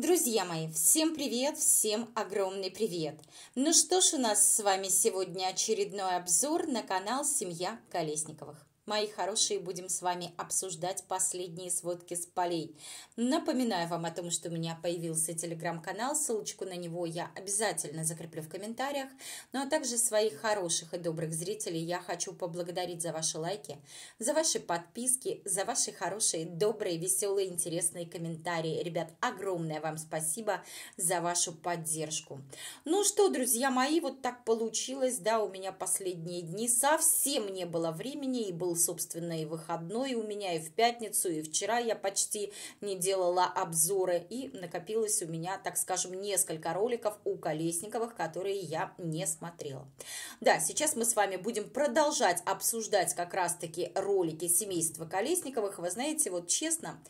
Друзья мои, всем привет, всем огромный привет! Ну что ж, у нас с вами сегодня очередной обзор на канал «Семья Колесниковых». Мои хорошие, будем с вами обсуждать последние сводки с полей. Напоминаю вам о том, что у меня появился телеграм-канал, ссылочку на него я обязательно закреплю в комментариях. Ну а также своих хороших и добрых зрителей я хочу поблагодарить за ваши лайки, за ваши подписки, за ваши хорошие, добрые, веселые, интересные комментарии. Ребят, огромное вам спасибо за вашу поддержку. Ну что, друзья мои, вот так получилось, да, у меня последние дни совсем не было времени и был собственно, и выходной у меня, и в пятницу, и вчера я почти не делала обзоры, и накопилось у меня, так скажем, несколько роликов у Колесниковых, которые я не смотрела. Да, сейчас мы с вами будем продолжать обсуждать как раз-таки ролики семейства Колесниковых. Вы знаете, вот честно,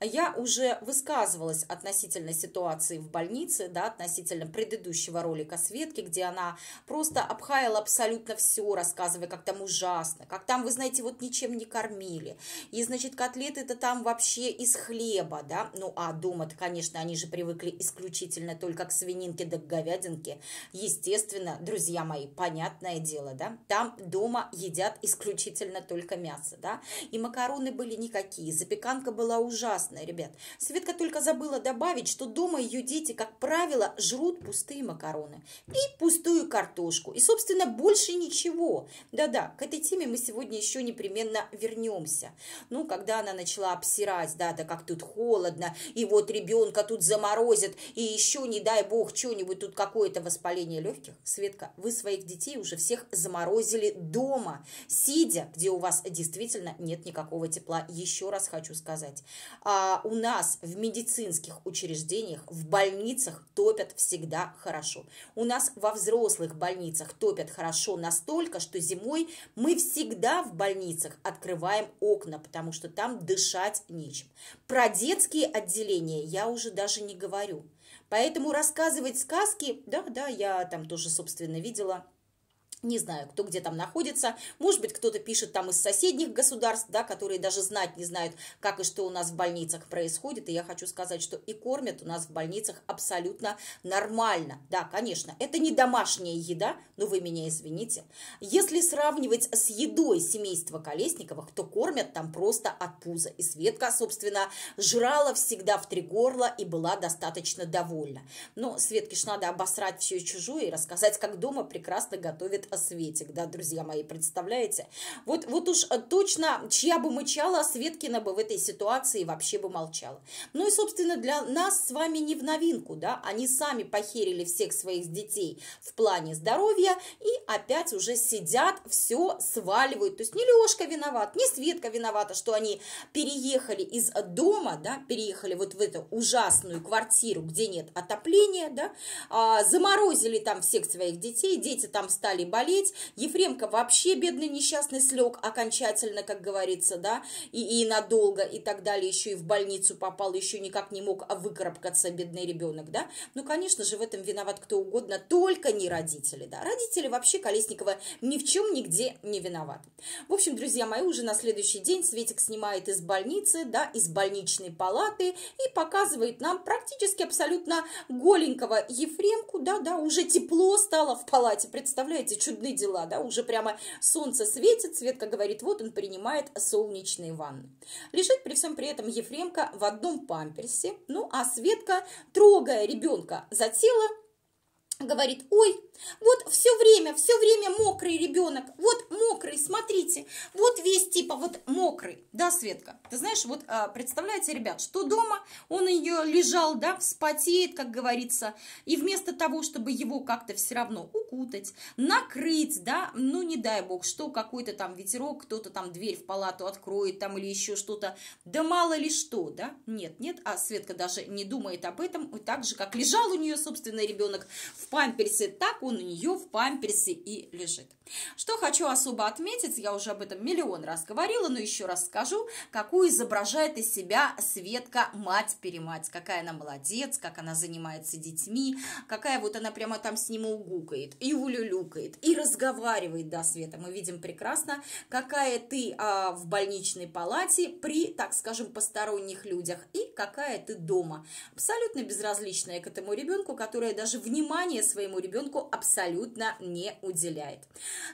я уже высказывалась относительно ситуации в больнице, да, относительно предыдущего ролика Светки, где она просто обхаяла абсолютно все, рассказывая, как там ужасно, как там, вы знаете, вот вот ничем не кормили. И, значит, котлеты-то там вообще из хлеба, да, ну, а дома-то, конечно, они же привыкли исключительно только к свининке да к говядинке. Естественно, друзья мои, понятное дело, да, там дома едят исключительно только мясо, да, и макароны были никакие, запеканка была ужасная, ребят. Светка только забыла добавить, что дома ее дети, как правило, жрут пустые макароны и пустую картошку, и, собственно, больше ничего. Да-да, к этой теме мы сегодня еще не непременно вернемся. Ну, когда она начала обсирать, да, да как тут холодно, и вот ребенка тут заморозят, и еще, не дай бог, что-нибудь тут какое-то воспаление легких. Светка, вы своих детей уже всех заморозили дома, сидя, где у вас действительно нет никакого тепла. Еще раз хочу сказать, а у нас в медицинских учреждениях, в больницах топят всегда хорошо. У нас во взрослых больницах топят хорошо настолько, что зимой мы всегда в больницах больницах открываем окна, потому что там дышать нечем. Про детские отделения я уже даже не говорю. Поэтому рассказывать сказки, да, да, я там тоже, собственно, видела – не знаю, кто где там находится, может быть, кто-то пишет там из соседних государств, да, которые даже знать не знают, как и что у нас в больницах происходит, и я хочу сказать, что и кормят у нас в больницах абсолютно нормально, да, конечно, это не домашняя еда, но вы меня извините. Если сравнивать с едой семейства Колесниковых, то кормят там просто от пуза, и Светка, собственно, жрала всегда в три горла и была достаточно довольна. Но Светке ж надо обосрать все чужое и рассказать, как дома прекрасно готовят Светик, да, друзья мои, представляете? Вот, вот уж э, точно, чья бы мычала, Светкина бы в этой ситуации вообще бы молчала. Ну и, собственно, для нас с вами не в новинку, да, они сами похерили всех своих детей в плане здоровья и опять уже сидят, все сваливают. То есть не Лешка виноват, не Светка виновата, что они переехали из дома, да, переехали вот в эту ужасную квартиру, где нет отопления, да, а, заморозили там всех своих детей, дети там стали болеть, болеть. Ефремка вообще бедный несчастный слег окончательно, как говорится, да, и, и надолго, и так далее, еще и в больницу попал, еще никак не мог выкарабкаться бедный ребенок, да. Ну, конечно же, в этом виноват кто угодно, только не родители, да. Родители вообще Колесникова ни в чем нигде не виноваты. В общем, друзья мои, уже на следующий день Светик снимает из больницы, да, из больничной палаты и показывает нам практически абсолютно голенького Ефремку, да-да, уже тепло стало в палате, представляете, судны дела, да, уже прямо солнце светит, Светка говорит, вот он принимает солнечные ванны. Лежит при всем при этом Ефремка в одном памперсе, ну, а Светка, трогая ребенка за тело, говорит, ой, вот все время, все время мокрый ребенок, вот мокрый, смотрите, вот весь типа вот мокрый, да, Светка? Ты знаешь, вот а, представляете, ребят, что дома он ее лежал, да, вспотеет, как говорится, и вместо того, чтобы его как-то все равно укутать, накрыть, да, ну не дай бог, что какой-то там ветерок, кто-то там дверь в палату откроет там или еще что-то, да мало ли что, да, нет, нет, а Светка даже не думает об этом, и так же, как лежал у нее собственный ребенок в памперсе, так он у нее в памперсе и лежит. Что хочу особо отметить, я уже об этом миллион раз говорила, но еще раз скажу, какую изображает из себя Светка мать-перемать, какая она молодец, как она занимается детьми, какая вот она прямо там с ним угукает и улюлюкает, и разговаривает, да, Света, мы видим прекрасно, какая ты а, в больничной палате при, так скажем, посторонних людях и какая ты дома. Абсолютно безразличная к этому ребенку, которая даже внимание своему ребенку абсолютно не уделяет.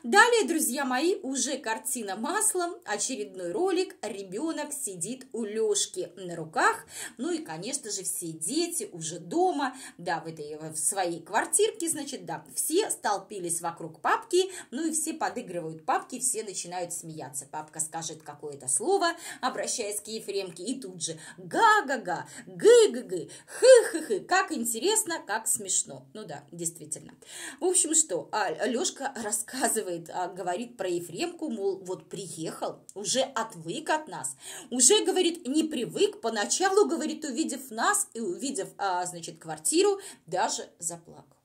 Далее, друзья мои, уже картина маслом, очередной ролик «Ребенок сидит у Лешки на руках». Ну и, конечно же, все дети уже дома, да, в, этой, в своей квартирке, значит, да, все столпились вокруг папки, ну и все подыгрывают папке, все начинают смеяться. Папка скажет какое-то слово, обращаясь к Ефремке, и тут же «га-га-га», «гы-гы-гы», «хы-хы-хы», как интересно, как смешно. Ну да, действительно. В общем, что, а, Лешка рассказывает рассказывает, а, говорит про Ефремку, мол, вот приехал, уже отвык от нас, уже, говорит, не привык, поначалу, говорит, увидев нас и увидев, а, значит, квартиру, даже заплакал.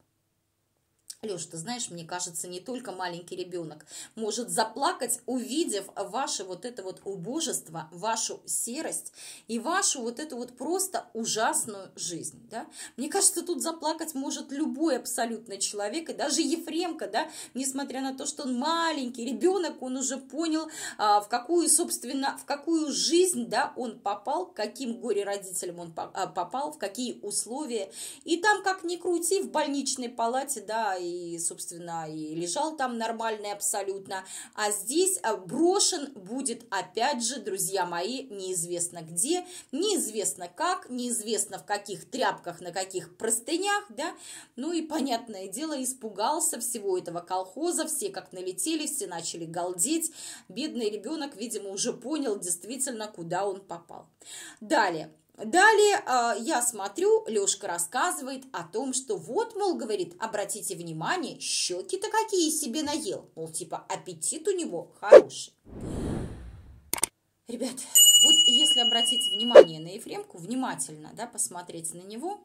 Леша, ты знаешь, мне кажется, не только маленький ребенок может заплакать, увидев ваше вот это вот убожество, вашу серость и вашу вот эту вот просто ужасную жизнь, да. Мне кажется, тут заплакать может любой абсолютно человек, и даже Ефремка, да, несмотря на то, что он маленький ребенок, он уже понял, а, в какую, собственно, в какую жизнь, да, он попал, каким горе-родителям он а, попал, в какие условия, и там, как ни крути, в больничной палате, да, и и, собственно, и лежал там нормальный абсолютно. А здесь э, брошен будет, опять же, друзья мои, неизвестно где, неизвестно как, неизвестно в каких тряпках, на каких простынях, да. Ну и, понятное дело, испугался всего этого колхоза, все как налетели, все начали галдеть. Бедный ребенок, видимо, уже понял действительно, куда он попал. Далее. Далее а, я смотрю, Лешка рассказывает о том, что вот, мол, говорит, обратите внимание, щеки-то какие себе наел. Мол, типа, аппетит у него хороший. Ребят, вот если обратить внимание на Ефремку, внимательно да, посмотреть на него,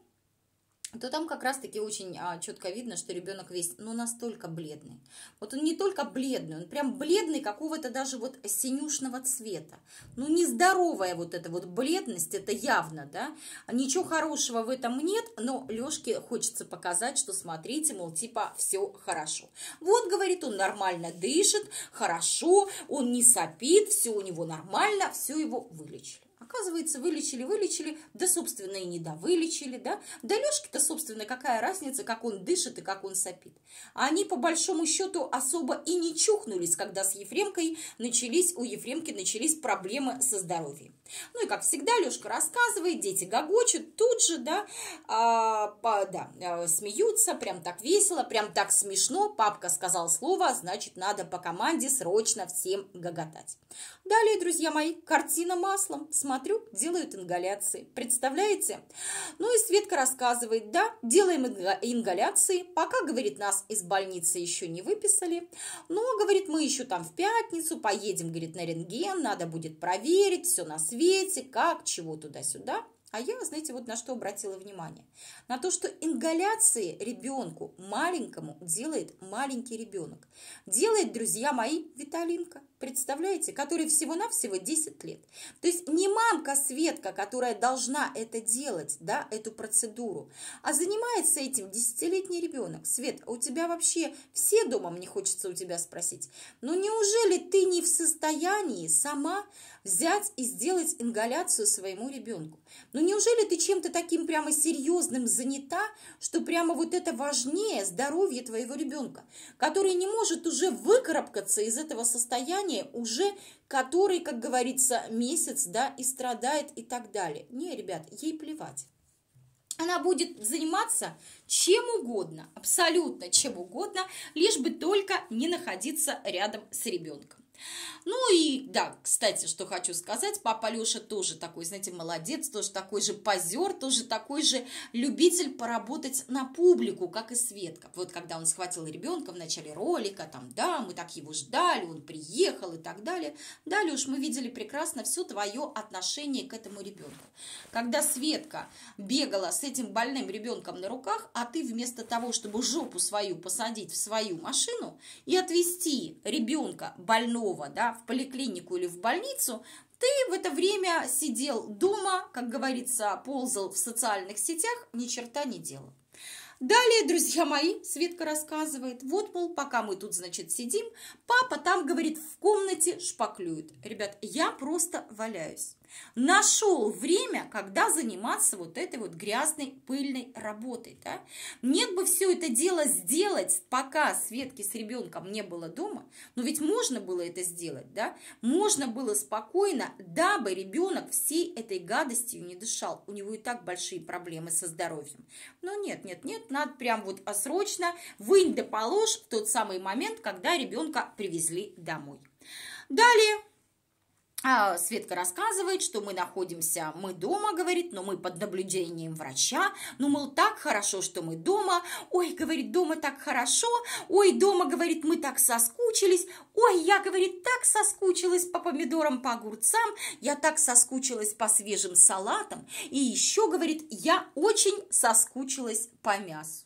то там как раз-таки очень а, четко видно, что ребенок весь, ну, настолько бледный. Вот он не только бледный, он прям бледный какого-то даже вот синюшного цвета. Ну, нездоровая вот эта вот бледность, это явно, да. Ничего хорошего в этом нет, но Лешке хочется показать, что смотрите, мол, типа, все хорошо. Вот, говорит, он нормально дышит, хорошо, он не сопит, все у него нормально, все его вылечили. Оказывается, вылечили, вылечили, да, собственно, и не довылечили, да. Да Лешке-то, собственно, какая разница, как он дышит и как он сопит. А они, по большому счету, особо и не чухнулись, когда с Ефремкой начались, у Ефремки начались проблемы со здоровьем. Ну и, как всегда, Лешка рассказывает, дети гогочут, тут же, да, а, по, да а, смеются, прям так весело, прям так смешно. Папка сказал слово, а значит, надо по команде срочно всем гоготать. Далее, друзья мои, картина маслом. Смотрите смотрю, делают ингаляции. Представляете? Ну и Светка рассказывает, да, делаем ингаляции, пока, говорит, нас из больницы еще не выписали, но, ну, а, говорит, мы еще там в пятницу поедем, говорит, на рентген, надо будет проверить все на свете, как, чего туда-сюда. А я, знаете, вот на что обратила внимание? На то, что ингаляции ребенку маленькому делает маленький ребенок. Делает, друзья мои, Виталинка, представляете, который всего-навсего 10 лет. То есть не мамка Светка, которая должна это делать, да, эту процедуру, а занимается этим 10-летний ребенок. Свет, а у тебя вообще все дома, мне хочется у тебя спросить, ну неужели ты не в состоянии сама взять и сделать ингаляцию своему ребенку. Ну неужели ты чем-то таким прямо серьезным занята, что прямо вот это важнее здоровье твоего ребенка, который не может уже выкарабкаться из этого состояния, уже который, как говорится, месяц, да, и страдает и так далее. Не, ребят, ей плевать она будет заниматься чем угодно, абсолютно чем угодно, лишь бы только не находиться рядом с ребенком. Ну и, да, кстати, что хочу сказать, папа Леша тоже такой, знаете, молодец, тоже такой же позер, тоже такой же любитель поработать на публику, как и Светка. Вот когда он схватил ребенка в начале ролика, там, да, мы так его ждали, он приехал и так далее. Да, Леш, мы видели прекрасно все твое отношение к этому ребенку. Когда Светка бегала с этим больным ребенком на руках, а ты вместо того, чтобы жопу свою посадить в свою машину и отвезти ребенка больного больного да, в поликлинику или в больницу, ты в это время сидел дома, как говорится, ползал в социальных сетях, ни черта не делал. Далее, друзья мои, Светка рассказывает, вот, мол, пока мы тут, значит, сидим, папа там, говорит, в комнате шпаклюет. Ребят, я просто валяюсь нашел время, когда заниматься вот этой вот грязной, пыльной работой. Да? Нет бы все это дело сделать, пока Светки с ребенком не было дома, но ведь можно было это сделать, да? Можно было спокойно, дабы ребенок всей этой гадостью не дышал. У него и так большие проблемы со здоровьем. Но нет, нет, нет, надо прям вот а, срочно вынь да положь в тот самый момент, когда ребенка привезли домой. Далее а, Светка рассказывает, что мы находимся, мы дома, говорит, но мы под наблюдением врача. Ну, мол, так хорошо, что мы дома. Ой, говорит, дома так хорошо. Ой, дома, говорит, мы так соскучились. Ой, я, говорит, так соскучилась по помидорам, по огурцам. Я так соскучилась по свежим салатам. И еще, говорит, я очень соскучилась по мясу.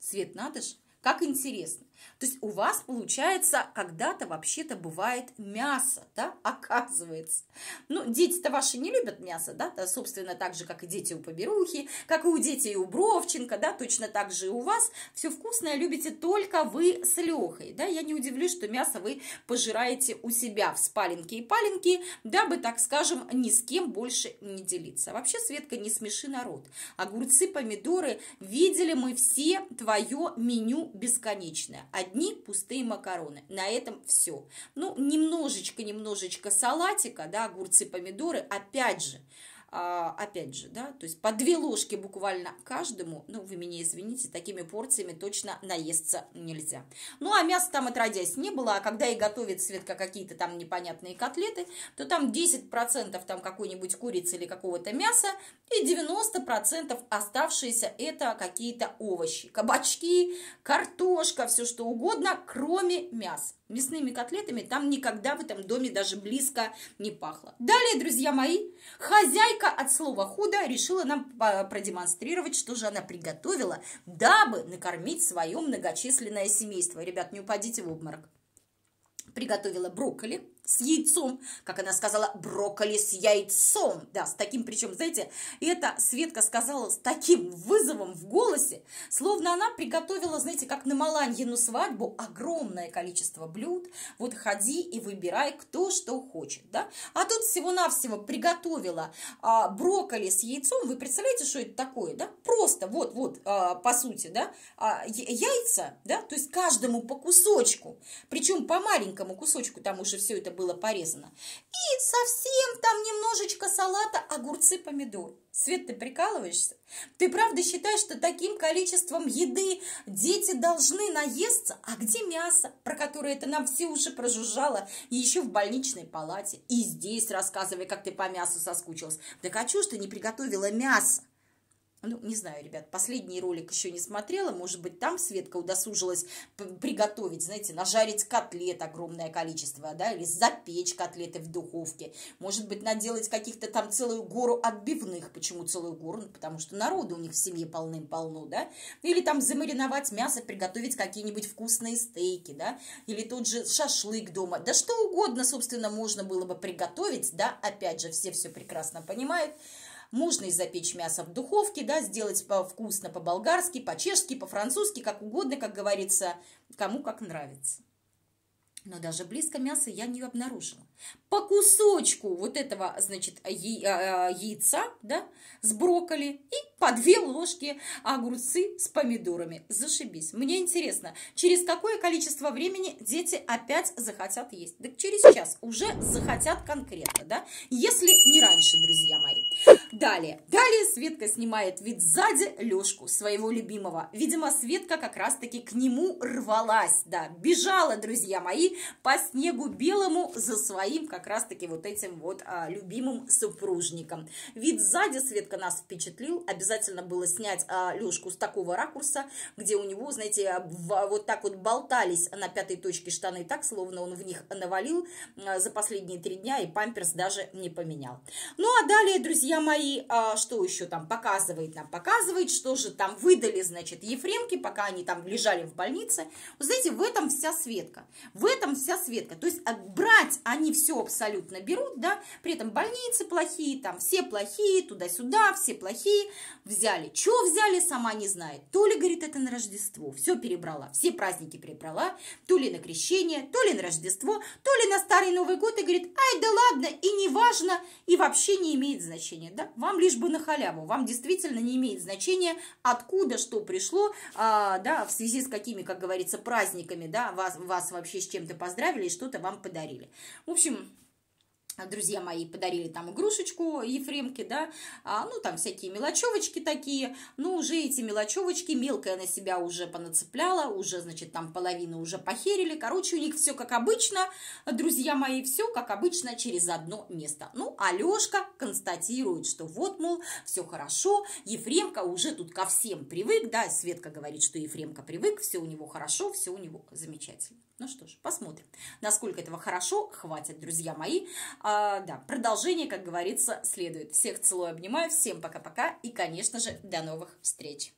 Свет, надо же, как интересно. То есть у вас получается когда-то вообще-то бывает мясо, да, оказывается. Ну, дети-то ваши не любят мясо, да, да, собственно, так же, как и дети у Поберухи, как и у детей у Бровченко, да, точно так же и у вас. Все вкусное любите только вы с Лехой, да, я не удивлюсь, что мясо вы пожираете у себя в спаленке и паленке, дабы, так скажем, ни с кем больше не делиться. Вообще, Светка, не смеши народ. Огурцы, помидоры, видели мы все твое меню бесконечное одни пустые макароны. На этом все. Ну, немножечко-немножечко салатика, да, огурцы, помидоры, опять же, а, опять же, да, то есть по две ложки буквально каждому, ну, вы меня извините, такими порциями точно наесться нельзя. Ну, а мяса там отродясь не было, а когда и готовит Светка какие-то там непонятные котлеты, то там 10% там какой-нибудь курицы или какого-то мяса, и 90% оставшиеся это какие-то овощи, кабачки, картошка, все что угодно, кроме мяса мясными котлетами там никогда в этом доме даже близко не пахло. Далее, друзья мои, хозяйка от слова «худо» решила нам продемонстрировать, что же она приготовила, дабы накормить свое многочисленное семейство. Ребят, не упадите в обморок. Приготовила брокколи, с яйцом, как она сказала, брокколи с яйцом, да, с таким, причем, знаете, это Светка сказала с таким вызовом в голосе, словно она приготовила, знаете, как на Маланьину свадьбу, огромное количество блюд, вот ходи и выбирай, кто что хочет, да, а тут всего-навсего приготовила а, брокколи с яйцом, вы представляете, что это такое, да, просто вот-вот, а, по сути, да, а, яйца, да, то есть каждому по кусочку, причем по маленькому кусочку, там уже все это было порезано. И совсем там немножечко салата, огурцы, помидор. Свет, ты прикалываешься? Ты правда считаешь, что таким количеством еды дети должны наесться? А где мясо, про которое ты нам все уши прожужжала, и еще в больничной палате, и здесь рассказывай, как ты по мясу соскучилась? Да хочу, что не приготовила мясо. Ну, не знаю, ребят, последний ролик еще не смотрела, может быть, там Светка удосужилась приготовить, знаете, нажарить котлет огромное количество, да, или запечь котлеты в духовке, может быть, наделать каких-то там целую гору отбивных, почему целую гору, ну, потому что народу у них в семье полным-полно, да, или там замариновать мясо, приготовить какие-нибудь вкусные стейки, да, или тут же шашлык дома, да что угодно, собственно, можно было бы приготовить, да, опять же, все все прекрасно понимают, можно и запечь мясо в духовке, да, сделать по вкусно по-болгарски, по-чешски, по-французски, как угодно, как говорится, кому как нравится. Но даже близко мяса я не обнаружила по кусочку вот этого, значит, а, а, яйца, да, с брокколи и по две ложки огурцы с помидорами. Зашибись. Мне интересно, через какое количество времени дети опять захотят есть? Да через час уже захотят конкретно, да, если не раньше, друзья мои. Далее. Далее Светка снимает вид сзади Лешку, своего любимого. Видимо, Светка как раз-таки к нему рвалась, да, бежала, друзья мои, по снегу белому за своей своим как раз-таки вот этим вот а, любимым супружником. Вид сзади Светка нас впечатлил, обязательно было снять а, Лешку с такого ракурса, где у него, знаете, в, вот так вот болтались на пятой точке штаны, так словно он в них навалил а, за последние три дня и памперс даже не поменял. Ну а далее, друзья мои, а, что еще там показывает нам? Показывает, что же там выдали, значит, Ефремки, пока они там лежали в больнице. Вы знаете, в этом вся Светка. В этом вся Светка. То есть а, брать они все абсолютно берут, да, при этом больницы плохие, там все плохие, туда-сюда, все плохие, взяли. что взяли, сама не знает. То ли, говорит, это на Рождество, все перебрала, все праздники перебрала, то ли на крещение, то ли на Рождество, то ли на Старый Новый год, и говорит, ай, да ладно, и не важно, и вообще не имеет значения, да, вам лишь бы на халяву, вам действительно не имеет значения, откуда что пришло, а, да, в связи с какими, как говорится, праздниками, да, вас, вас вообще с чем-то поздравили и что-то вам подарили. В общем, общем, друзья мои подарили там игрушечку Ефремке, да, а, ну, там всякие мелочевочки такие, Ну уже эти мелочевочки мелкая на себя уже понацепляла, уже, значит, там половину уже похерили, короче, у них все как обычно, друзья мои, все как обычно через одно место. Ну, Алешка констатирует, что вот, мол, все хорошо, Ефремка уже тут ко всем привык, да, Светка говорит, что Ефремка привык, все у него хорошо, все у него замечательно. Ну что ж, посмотрим, насколько этого хорошо. Хватит, друзья мои. А, да, продолжение, как говорится, следует. Всех целую, обнимаю. Всем пока-пока. И, конечно же, до новых встреч.